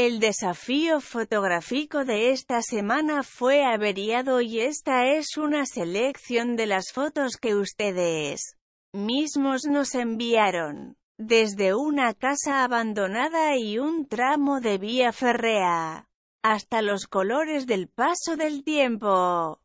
El desafío fotográfico de esta semana fue averiado y esta es una selección de las fotos que ustedes mismos nos enviaron. Desde una casa abandonada y un tramo de vía férrea, hasta los colores del paso del tiempo.